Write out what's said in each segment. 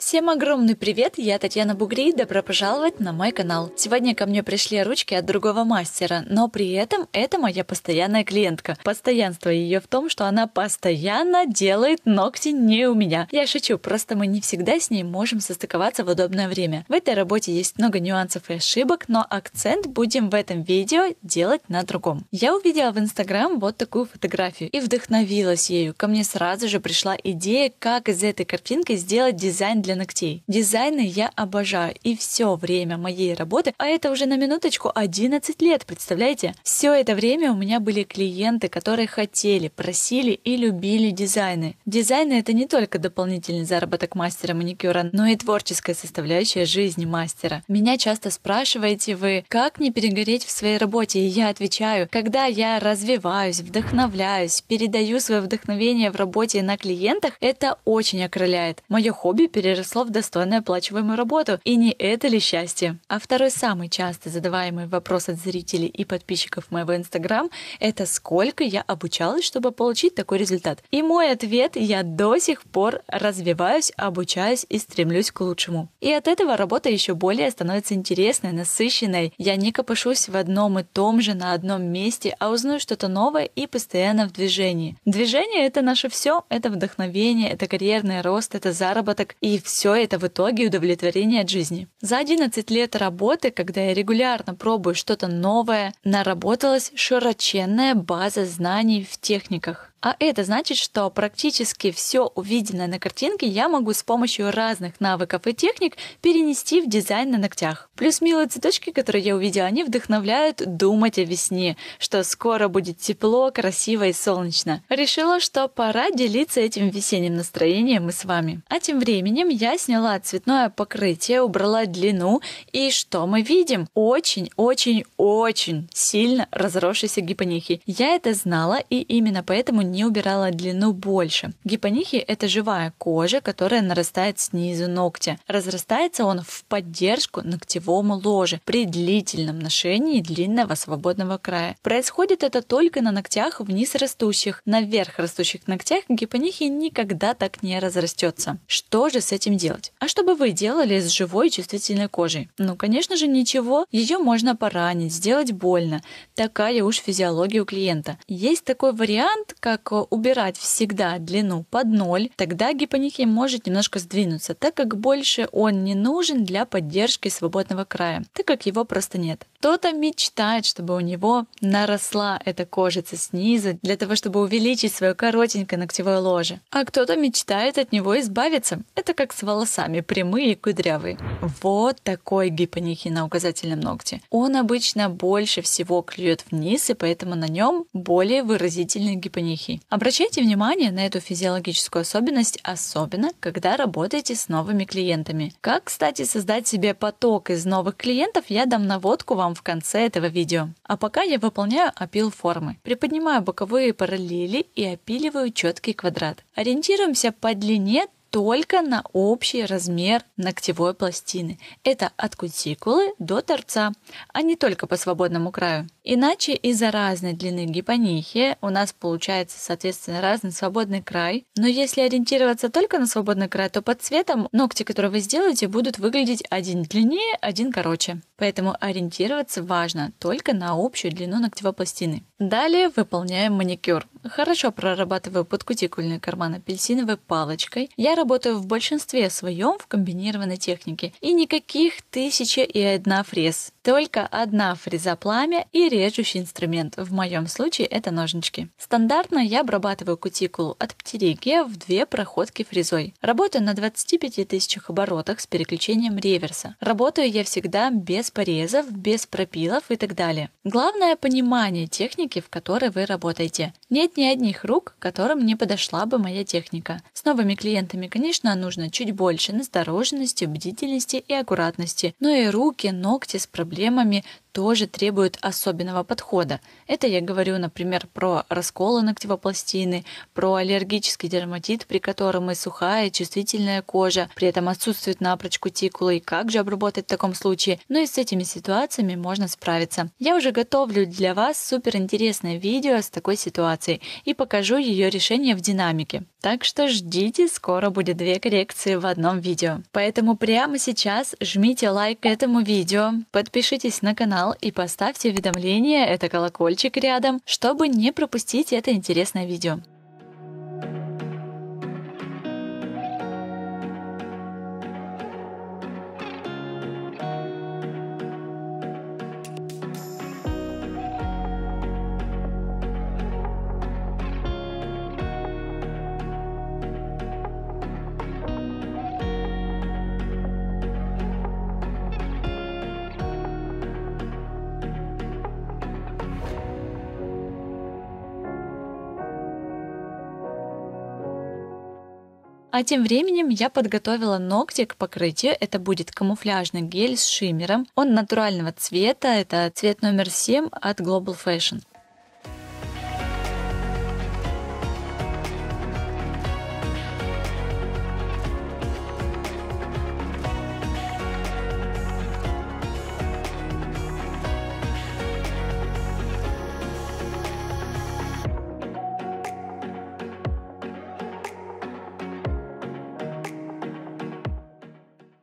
Всем огромный привет, я Татьяна Бугри, добро пожаловать на мой канал. Сегодня ко мне пришли ручки от другого мастера, но при этом это моя постоянная клиентка. Постоянство ее в том, что она постоянно делает ногти не у меня. Я шучу, просто мы не всегда с ней можем состыковаться в удобное время. В этой работе есть много нюансов и ошибок, но акцент будем в этом видео делать на другом. Я увидела в Инстаграм вот такую фотографию и вдохновилась ею. Ко мне сразу же пришла идея, как из этой картинки сделать дизайн для для ногтей. Дизайны я обожаю, и все время моей работы, а это уже на минуточку 11 лет, представляете? Все это время у меня были клиенты, которые хотели, просили и любили дизайны. Дизайны это не только дополнительный заработок мастера маникюра, но и творческая составляющая жизни мастера. Меня часто спрашиваете вы, как не перегореть в своей работе, и я отвечаю, когда я развиваюсь, вдохновляюсь, передаю свое вдохновение в работе на клиентах, это очень окрыляет. Мое хобби перерастает даже слов достойно оплачиваемую работу. И не это ли счастье? А второй самый часто задаваемый вопрос от зрителей и подписчиков моего Инстаграм — это сколько я обучалась, чтобы получить такой результат? И мой ответ — я до сих пор развиваюсь, обучаюсь и стремлюсь к лучшему. И от этого работа еще более становится интересной, насыщенной. Я не копошусь в одном и том же, на одном месте, а узнаю что-то новое и постоянно в движении. Движение — это наше все, это вдохновение, это карьерный рост, это заработок и все все это в итоге удовлетворение от жизни. За 11 лет работы, когда я регулярно пробую что-то новое, наработалась широченная база знаний в техниках. А это значит, что практически все увиденное на картинке я могу с помощью разных навыков и техник перенести в дизайн на ногтях. Плюс милые цветочки, которые я увидела, они вдохновляют думать о весне, что скоро будет тепло, красиво и солнечно. Решила, что пора делиться этим весенним настроением и с вами. А тем временем я сняла цветное покрытие, убрала длину, и что мы видим? Очень-очень-очень сильно разросшиеся гипонихи. Я это знала, и именно поэтому не убирала длину больше. Гипонихия – это живая кожа, которая нарастает снизу ногтя. Разрастается он в поддержку ногтевому ложе при длительном ношении длинного свободного края. Происходит это только на ногтях вниз растущих. На верх растущих ногтях гипонихия никогда так не разрастется. Что же с этим делать? А что бы вы делали с живой чувствительной кожей? Ну, конечно же, ничего. Ее можно поранить, сделать больно. Такая уж физиология у клиента. Есть такой вариант, как как э, убирать всегда длину под ноль, тогда гипонихий может немножко сдвинуться, так как больше он не нужен для поддержки свободного края, так как его просто нет. Кто-то мечтает, чтобы у него наросла эта кожица снизу, для того, чтобы увеличить свое коротенькое ногтевое ложе. А кто-то мечтает от него избавиться. Это как с волосами, прямые и кудрявые. Вот такой гипонихий на указательном ногте. Он обычно больше всего клюет вниз, и поэтому на нем более выразительный гипонихий случай. Обращайте внимание на эту физиологическую особенность, особенно когда работаете с новыми клиентами. Как, кстати, создать себе поток из новых клиентов, я дам наводку вам в конце этого видео. А пока я выполняю опил формы. Приподнимаю боковые параллели и опиливаю четкий квадрат. Ориентируемся по длине только на общий размер ногтевой пластины. Это от кутикулы до торца, а не только по свободному краю. Иначе из-за разной длины гипонихии у нас получается, соответственно, разный свободный край. Но если ориентироваться только на свободный край, то под цветом ногти, которые вы сделаете, будут выглядеть один длиннее, один короче поэтому ориентироваться важно только на общую длину ногтевой пластины. Далее выполняем маникюр. Хорошо прорабатываю подкутикульный карман апельсиновой палочкой. Я работаю в большинстве своем в комбинированной технике и никаких тысяча и одна фрез. Только одна фреза пламя и режущий инструмент. В моем случае это ножнички. Стандартно я обрабатываю кутикулу от птеригия в две проходки фрезой. Работаю на 25 тысячах оборотах с переключением реверса. Работаю я всегда без без порезов, без пропилов и так далее. Главное понимание техники, в которой вы работаете. Нет ни одних рук, которым не подошла бы моя техника. С новыми клиентами, конечно, нужно чуть больше настороженности, бдительности и аккуратности, но и руки, ногти с проблемами тоже требуют особенного подхода. Это я говорю, например, про расколы ногтевопластины, про аллергический дерматит, при котором и сухая, и чувствительная кожа, при этом отсутствует напрочь кутикулы, и как же обработать в таком случае. Но ну и с этими ситуациями можно справиться. Я уже готовлю для вас супер интересное видео с такой ситуацией и покажу ее решение в динамике. Так что ждите, скоро будет две коррекции в одном видео. Поэтому прямо сейчас жмите лайк этому видео, подпишитесь на канал, канал и поставьте уведомления, это колокольчик рядом, чтобы не пропустить это интересное видео. А тем временем я подготовила ногти к покрытию. Это будет камуфляжный гель с шиммером. Он натурального цвета. Это цвет номер 7 от Global Fashion.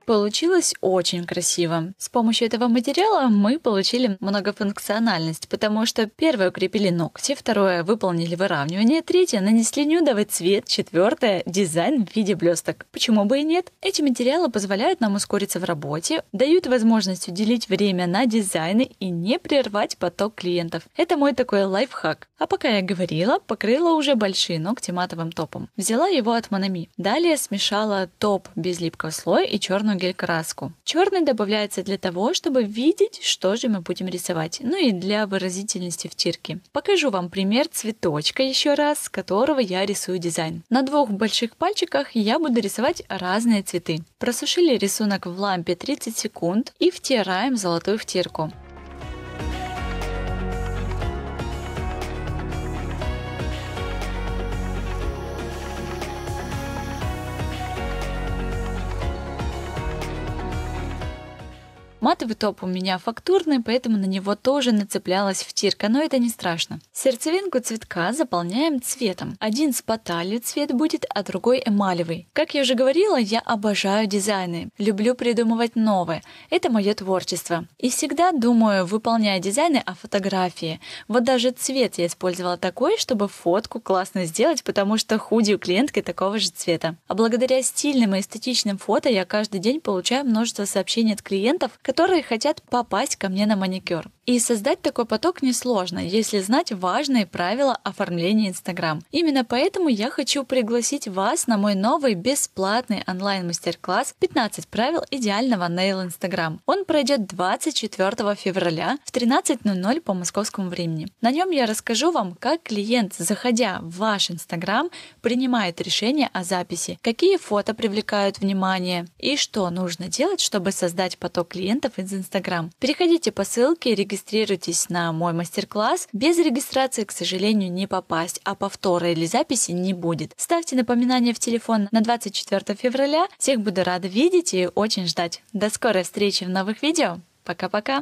Получилось очень красиво. С помощью этого материала мы получили многофункциональность, потому что первое укрепили ногти, второе выполнили выравнивание, третье нанесли нюдовый цвет, четвертое дизайн в виде блесток. Почему бы и нет? Эти материалы позволяют нам ускориться в работе, дают возможность уделить время на дизайны и не прервать поток клиентов. Это мой такой лайфхак. А пока я говорила, покрыла уже большие ногти матовым топом. Взяла его от Монами. Далее смешала топ без липкого слоя и черную гель-краску. Черный добавляется для того, чтобы видеть, что же мы будем рисовать, ну и для выразительности втирки. Покажу вам пример цветочка еще раз, с которого я рисую дизайн. На двух больших пальчиках я буду рисовать разные цветы. Просушили рисунок в лампе 30 секунд и втираем золотую втирку. Матовый топ у меня фактурный, поэтому на него тоже нацеплялась втирка, но это не страшно. Сердцевинку цветка заполняем цветом. Один с поталью цвет будет, а другой эмалевый. Как я уже говорила, я обожаю дизайны, люблю придумывать новые. Это мое творчество. И всегда думаю, выполняя дизайны, о а фотографии. Вот даже цвет я использовала такой, чтобы фотку классно сделать, потому что худи у клиентки такого же цвета. А благодаря стильным и эстетичным фото я каждый день получаю множество сообщений от клиентов, которые которые хотят попасть ко мне на маникюр. И создать такой поток несложно, если знать важные правила оформления Инстаграм. Именно поэтому я хочу пригласить вас на мой новый бесплатный онлайн-мастер-класс «15 правил идеального нейл Инстаграм». Он пройдет 24 февраля в 13.00 по московскому времени. На нем я расскажу вам, как клиент, заходя в ваш Инстаграм, принимает решение о записи, какие фото привлекают внимание и что нужно делать, чтобы создать поток клиентов клиентов из Инстаграм. Переходите по ссылке, регистрируйтесь на мой мастер-класс. Без регистрации, к сожалению, не попасть, а повтора или записи не будет. Ставьте напоминание в телефон на 24 февраля. Всех буду рада видеть и очень ждать. До скорой встречи в новых видео. Пока-пока!